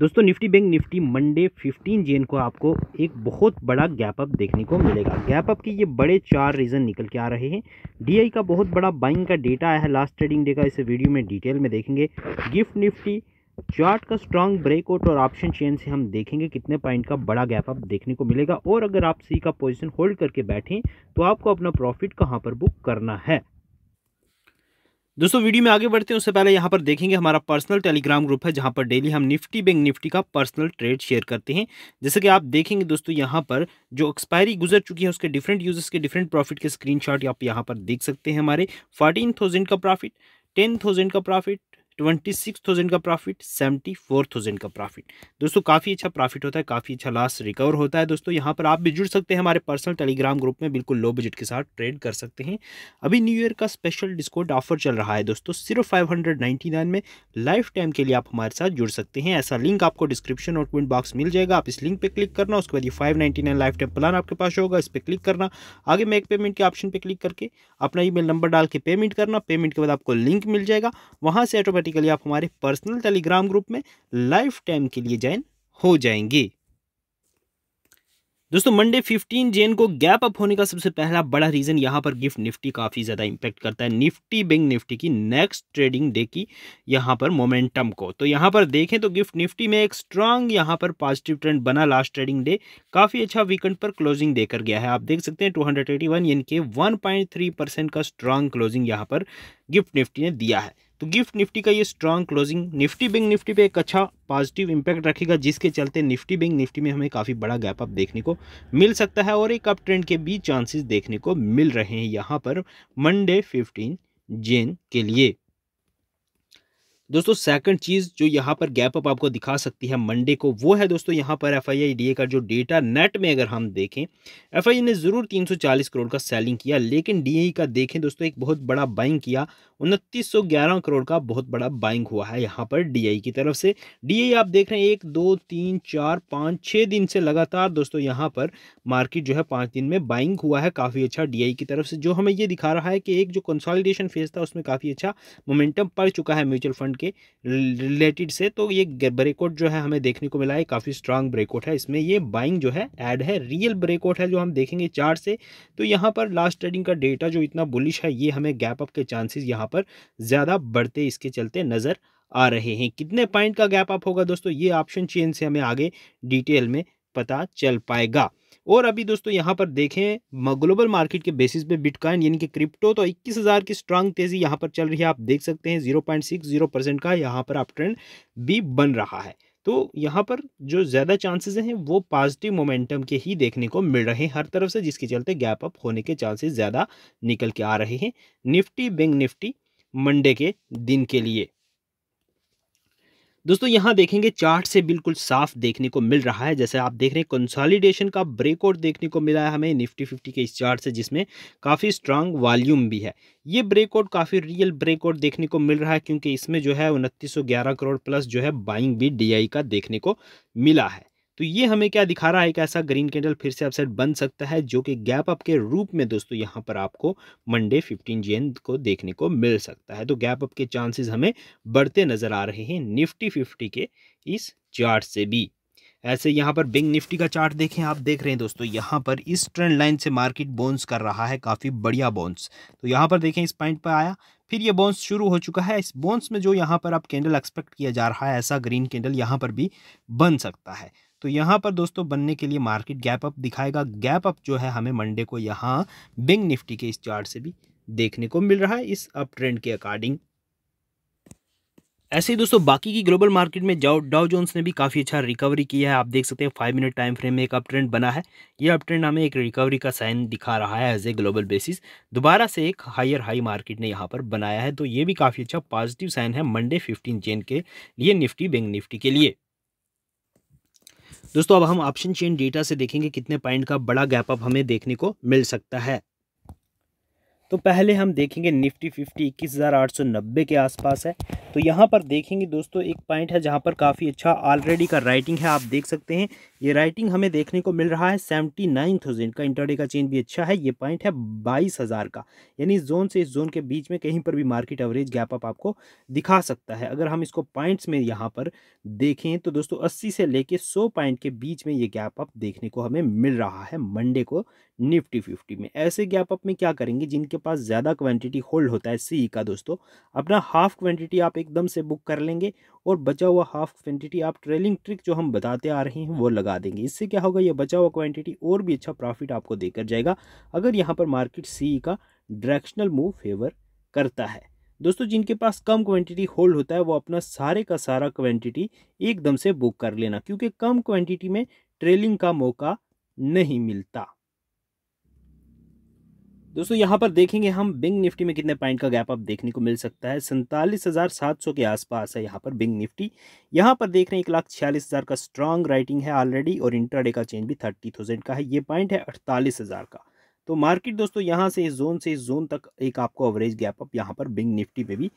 दोस्तों Nifty bank Nifty Monday 15 Jan को आपको एक बहुत बड़ा गैप अप देखने को मिलेगा गैप अप के ये बड़े चार रीज़न निकल के आ रहे हैं डीआई का बहुत बड़ा बाइंग का डेटा आया है लास्ट ट्रेडिंग डे का इसे वीडियो में डिटेल में देखेंगे गिफ्ट निफ्टी चार्ट का स्ट्रांग ब्रेकआउट और ऑप्शन चेन से हम देखेंगे कितने पॉइंट का बड़ा गैप अप देखने को मिलेगा और अगर आप सी का पोजिशन होल्ड करके बैठें तो आपको अपना प्रॉफिट कहाँ पर बुक करना है दोस्तों वीडियो में आगे बढ़ते हैं उससे पहले यहाँ पर देखेंगे हमारा पर्सनल टेलीग्राम ग्रुप है जहाँ पर डेली हम निफ्टी बैंक निफ्टी का पर्सनल ट्रेड शेयर करते हैं जैसे कि आप देखेंगे दोस्तों यहाँ पर जो एक्सपायरी गुजर चुकी है उसके डिफरेंट यूजर्स के डिफरेंट प्रॉफिट के स्क्रीनशॉट आप यहाँ पर देख सकते हैं हमारे फोर्टीन थाउजेंड का प्रॉफिट टेन थाउजेंड का प्रॉफिट ट्वेंटी सिक्स थाउजेंड का प्रॉफिट सेवेंटी फोर थाउजेंड का प्रॉफिट दोस्तों काफ़ी अच्छा प्रॉफिट होता है काफ़ी अच्छा लॉस रिकवर होता है दोस्तों यहाँ पर आप भी जुड़ सकते हैं हमारे पर्सनल टेलीग्राम ग्रुप में बिल्कुल लो बजट के साथ ट्रेड कर सकते हैं अभी न्यू ईयर का स्पेशल डिस्काउंट ऑफर चल रहा है दोस्तों सिर्फ फाइव हंड्रेड नाइन में लाइफ टाइम के लिए आप हमारे साथ जुड़ सकते हैं ऐसा लिंक आपको डिस्क्रिप्शन और कमेंट बॉक्स मिल जाएगा आप इस लिंक पर क्लिक करना उसके बाद ये five ninety nine lifetime plan आपके पास होगा इस पर क्लिक करना आगे मेक पेमेंट के ऑप्शन पर क्लिक करके अपना ई नंबर डाल के पेमेंट करना पेमेंट के बाद आपको लिंक मिल जाएगा वहाँ से ऑटोमेटिक ऑटोमेटिकली आप हमारे पर्सनल टेलीग्राम ग्रुप में लाइफ टाइम के लिए ज्वाइन हो जाएंगे दोस्तों मंडे 15 जेन को गैप अप होने का सबसे पहला बड़ा रीजन यहां पर गिफ्ट निफ्टी काफी ज्यादा इंपैक्ट करता है निफ्टी बिंग निफ्टी की नेक्स्ट ट्रेडिंग डे की यहां पर मोमेंटम को तो यहां पर देखें तो गिफ्ट निफ्टी में एक स्ट्रांग यहां पर पॉजिटिव ट्रेंड बना लास्ट ट्रेडिंग डे काफी अच्छा वीकेंड पर क्लोजिंग देकर गया है आप देख सकते हैं टू हंड्रेड एटी का स्ट्रांग क्लोजिंग यहाँ पर गिफ्ट निफ्टी ने दिया है तो गिफ्ट निफ्टी का ये strong closing Nifty bank Nifty पे एक अच्छा पॉजिटिव इंपैक्ट रखेगा जिसके चलते निफ्टी बैंक निफ्टी में हमें काफ़ी बड़ा गैप अप देखने को मिल सकता है और एक अप ट्रेंड के भी चांसेस देखने को मिल रहे हैं यहाँ पर मंडे फिफ्टीन जेन के लिए दोस्तों सेकंड चीज़ जो यहाँ पर गैप अप आपको दिखा सकती है मंडे को वो है दोस्तों यहाँ पर एफ आई का जो डेटा नेट में अगर हम देखें एफ ने ज़रूर 340 करोड़ का सेलिंग किया लेकिन डी e का देखें दोस्तों एक बहुत बड़ा बाइंग किया उनतीस करोड़ का बहुत बड़ा बाइंग हुआ है यहाँ पर डी e की तरफ से डी e आप देख रहे हैं एक दो तीन चार पाँच छः दिन से लगातार दोस्तों यहाँ पर मार्केट जो है पाँच दिन में बाइंग हुआ है काफ़ी अच्छा डी की तरफ से जो हमें ये दिखा रहा है कि एक जो कंसॉलिडेशन फेज था उसमें काफ़ी अच्छा मोमेंटम पड़ चुका है म्यूचुअल फंड के रिलेटेड से तो ये ब्रेकआउट जो है हमें देखने को मिला है काफ़ी स्ट्रांग ब्रेकआउट है इसमें ये बाइंग जो है ऐड है रियल ब्रेकआउट है जो हम देखेंगे चार्ट से तो यहाँ पर लास्ट ट्रेडिंग का डेटा जो इतना बुलिश है ये हमें गैप अप के चांसेस यहाँ पर ज़्यादा बढ़ते इसके चलते नज़र आ रहे हैं कितने पॉइंट का गैप अप होगा दोस्तों ये ऑप्शन चेन से हमें आगे डिटेल में पता चल पाएगा और अभी दोस्तों यहाँ पर देखें ग्लोबल मार्केट के बेसिस पे बिटकॉइन यानी कि क्रिप्टो तो इक्कीस हज़ार की स्ट्रांग तेज़ी यहाँ पर चल रही है आप देख सकते हैं zero point six zero percent का यहाँ पर आप ट्रेंड भी बन रहा है तो यहाँ पर जो ज़्यादा चांसेस हैं वो पॉजिटिव मोमेंटम के ही देखने को मिल रहे हैं हर तरफ से जिसके चलते गैप अप होने के चांसेस ज़्यादा निकल के आ रहे हैं निफ्टी बैंक निफ्टी मंडे के दिन के लिए दोस्तों यहाँ देखेंगे चार्ट से बिल्कुल साफ देखने को मिल रहा है जैसे आप देख रहे हैं कंसोलिडेशन का ब्रेकआउट देखने को मिला है हमें निफ्टी फिफ्टी के इस चार्ट से जिसमें काफ़ी स्ट्रांग वॉल्यूम भी है ये ब्रेकआउट काफ़ी रियल ब्रेकआउट देखने को मिल रहा है क्योंकि इसमें जो है उनतीस करोड़ प्लस जो है बाइंग भी डी का देखने को मिला है तो ये हमें क्या दिखा रहा है कि ऐसा ग्रीन कैंडल फिर से अपसेट बन सकता है जो कि गैप अप के रूप में दोस्तों यहाँ पर आपको मंडे फिफ्टीन जेन को देखने को मिल सकता है तो गैप अप के चांसेस हमें बढ़ते नज़र आ रहे हैं निफ्टी फिफ्टी के इस चार्ट से भी ऐसे यहाँ पर बिंग निफ्टी का चार्ट देखें आप देख रहे हैं दोस्तों यहाँ पर इस ट्रेंड लाइन से मार्केट बोन्स कर रहा है काफ़ी बढ़िया बोन्स तो यहाँ पर देखें इस पॉइंट पर आया फिर ये बोन्स शुरू हो चुका है इस बोन्स में जो यहाँ पर आप कैंडल एक्सपेक्ट किया जा रहा है ऐसा ग्रीन कैंडल यहाँ पर भी बन सकता है तो यहाँ पर दोस्तों बनने के लिए मार्केट गैप अप दिखाएगा गैप अप जो है हमें मंडे को यहाँ बिंग निफ्टी के इस चार्ट से भी देखने को मिल रहा है इस अप ट्रेंड के अकॉर्डिंग ऐसे ही दोस्तों बाकी की ग्लोबल मार्केट में जाओ डाउ जोन्स ने भी काफ़ी अच्छा रिकवरी किया है आप देख सकते हैं फाइव मिनट टाइम फ्रेम में एक अप ट्रेंड बना है ये अप ट्रेंड हमें एक रिकवरी का साइन दिखा रहा है एज ए ग्लोबल बेसिस दोबारा से एक हायर हाई मार्केट ने यहाँ पर बनाया है तो ये भी काफ़ी अच्छा पॉजिटिव साइन है मंडे फिफ्टीन जेन के लिए निफ्टी बैंक निफ्टी के लिए दोस्तों अब हम ऑप्शन चेन डेटा से देखेंगे कितने पॉइंट का बड़ा गैप अप हमें देखने को मिल सकता है तो पहले हम देखेंगे निफ्टी फिफ्टी इक्कीस हज़ार आठ सौ नब्बे के आसपास है तो यहाँ पर देखेंगे दोस्तों एक पॉइंट है जहाँ पर काफ़ी अच्छा ऑलरेडी का राइटिंग है आप देख सकते हैं ये राइटिंग हमें देखने को मिल रहा है सेवेंटी नाइन थाउजेंड का इंटरडे का चेंज भी अच्छा है ये पॉइंट है बाईस हज़ार का यानी इस जोन से इस जोन के बीच में कहीं पर भी मार्केट एवरेज गैप अप आपको दिखा सकता है अगर हम इसको पॉइंट्स में यहाँ पर देखें तो दोस्तों अस्सी से लेके सौ पॉइंट के बीच में ये गैप अप देखने को हमें मिल रहा है मंडे को निफ्टी फिफ्टी में ऐसे गैप अप में क्या करेंगे जिनके पास ज़्यादा क्वांटिटी होल्ड होता है सी का दोस्तों अपना हाफ क्वांटिटी आप एकदम से बुक कर लेंगे और बचा हुआ हाफ क्वांटिटी आप ट्रेलिंग ट्रिक जो हम बताते आ रहे हैं वो लगा देंगे इससे क्या होगा ये बचा हुआ क्वांटिटी और भी अच्छा प्रॉफिट आपको देकर जाएगा अगर यहाँ पर मार्केट सी का डायरेक्शनल मूव फेवर करता है दोस्तों जिनके पास कम क्वांटिटी होल्ड होता है वो अपना सारे का सारा क्वांटिटी एकदम से बुक कर लेना क्योंकि कम क्वांटिटी में ट्रेलिंग का मौका नहीं मिलता दोस्तों यहाँ पर देखेंगे हम बिंग निफ्टी में कितने पॉइंट का गैप आप देखने को मिल सकता है सैंतालीस हज़ार सात सौ के आसपास है यहाँ पर बिंग निफ्टी यहाँ पर देख रहे हैं एक लाख छियालीस हज़ार का स्ट्रांग राइटिंग है ऑलरेडी और इंटरडे का चेंज भी थर्टी थाउजेंड का है ये पॉइंट है अड़तालीस हज़ार का तो मार्केट दोस्तों यहाँ से इस जोन से इस जोन तक एक आपको एवरेज गैप अप यहाँ पर बिंग निफ्टी पर भी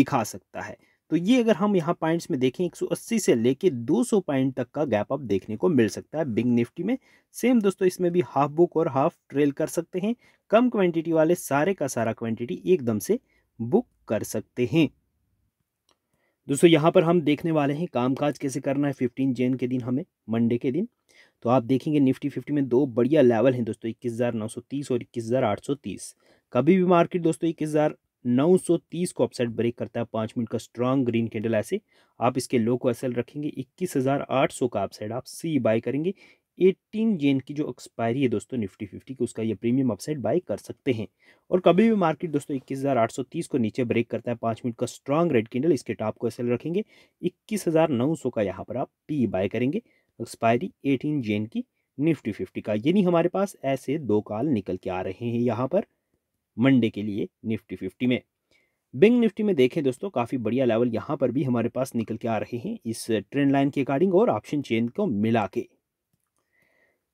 दिखा सकता है तो ये अगर हम यहाँ पॉइंट्स में देखें 180 से लेके 200 पॉइंट तक का गैप अप देखने को मिल सकता है बिग निफ्टी में सेम दोस्तों इसमें भी हाफ बुक और हाफ ट्रेल कर सकते हैं कम क्वांटिटी वाले सारे का सारा क्वांटिटी एकदम से बुक कर सकते हैं दोस्तों यहाँ पर हम देखने वाले हैं कामकाज कैसे करना है फिफ्टीन जैन के दिन हमें मंडे के दिन तो आप देखेंगे निफ्टी फिफ्टी में दो बढ़िया लेवल हैं दोस्तों इक्कीस हज़ार नौ सौ तीस और इक्कीस हज़ार आठ सौ तीस कभी भी मार्केट दोस्तों इक्कीस हज़ार 930 को अपसाइड ब्रेक करता है पाँच मिनट का स्ट्रांग ग्रीन कैंडल ऐसे आप इसके लो को असल रखेंगे 21,800 का अपसाइड आप सी बाय करेंगे 18 जेन की जो एक्सपायरी है दोस्तों निफ्टी 50 की उसका ये प्रीमियम अपसाइड बाय कर सकते हैं और कभी भी मार्केट दोस्तों 21,830 को नीचे ब्रेक करता है पाँच मिनट का स्ट्रांग रेड कैंडल इसके टॉप को असल रखेंगे इक्कीस का यहाँ पर आप पी बाय करेंगे एक्सपायरी एटीन जेन की निफ्टी फिफ्टी का यानी हमारे पास ऐसे दो काल निकल के आ रहे हैं यहाँ पर मंडे के लिए निफ्टी फिफ्टी में बिंग निफ्टी में देखें दोस्तों काफ़ी बढ़िया लेवल यहाँ पर भी हमारे पास निकल के आ रहे हैं इस ट्रेंड लाइन के अकॉर्डिंग और ऑप्शन चेन को मिला के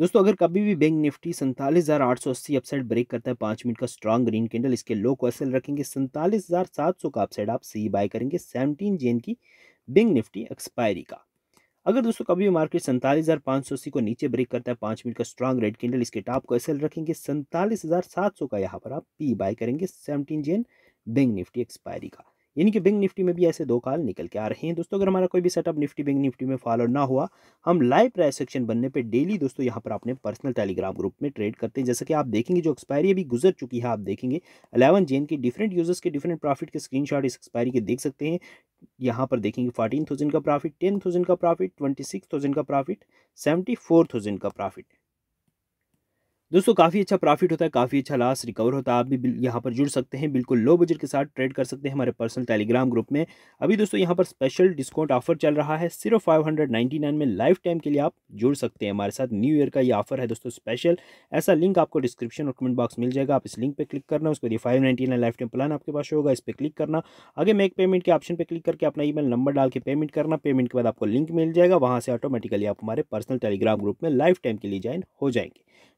दोस्तों अगर कभी भी बैंक निफ्टी सैंतालीस हज़ार आठ सौ अस्सी अपसाइड ब्रेक करता है पाँच मिनट का स्ट्रांग ग्रीन कैंडल इसके लो को असल रखेंगे सैंतालीस हज़ार सात सौ का अपसाइड आप सी बाय करेंगे सेवनटीन जेन की बैंक निफ्टी एक्सपायरी का अगर दोस्तों कभी भी मार्केट सैंतालीस हज़ार पाँच सौ अस्सी को नीचे ब्रेक करता है पाँच मिनट का स्ट्रांग रेड कैंडल इसके टॉप को एसएल रखेंगे सैंतालीस हज़ार सात सौ का यहाँ पर आप पी बाय करेंगे seventeen Jan bank Nifty expiry का यानी कि बैंक निफ्टी में भी ऐसे दो काल निकल के आ रहे हैं दोस्तों अगर हमारा कोई भी सेटअप निफ्टी बैंक निफ्टी में फॉलो ना हुआ हम लाइव प्राइस सेक्शन बनने पे डेली दोस्तों यहाँ पर अपने पर्सनल टेलीग्राम ग्रुप में ट्रेड करते हैं जैसे कि आप देखेंगे जो एक्सपायरी अभी गुजर चुकी है आप देखेंगे अलेवन जेन की डिफरेंट यूजर्स के डिफरेंट प्रॉफिट के स्क्रीन इस एक्सपायरी के देख सकते हैं यहाँ पर देखेंगे फोर्टीन थाउजेंड का प्रॉफिट टेन थाउजेंड का प्रॉफिट ट्वेंटी सिक्स थाउजेंड का प्रॉफिट सेवेंटी फोर थाउजेंड का प्रॉफिट दोस्तों काफ़ी अच्छा प्रॉफिट होता है काफ़ी अच्छा लॉस रिकवर होता है आप भी यहाँ पर जुड़ सकते हैं बिल्कुल लो बजट के साथ ट्रेड कर सकते हैं हमारे पर्सनल टेलीग्राम ग्रुप में अभी दोस्तों यहाँ पर स्पेशल डिस्काउंट ऑफर चल रहा है सिर्फ फाइव में लाइफ टाइम के लिए आप जुड़ सकते हैं हमारे साथ न्यू ईयर का ये ऑफर है दोस्तों स्पेशल ऐसा लिंक आपको डिस्क्रिप्शन और कमेंट बॉक्स मिल जाएगा आप इस लिंक पर क्लिक करना उसके लिए five nine lifetime plan आपके पास होगा इस पर क्लिक करना आगे मेक पेमेंट के ऑप्शन पर क्लिक करके अपना ई नंबर डाल के पेमेंट करना पेमेंट के बाद आपको लिंक मिल जाएगा वहाँ से ऑटोमेटिकली आप हमारे पर्सनल टेलीग्राम ग्रुप में लाइफ टाइम के लिए ज्वाइन हो जाएंगे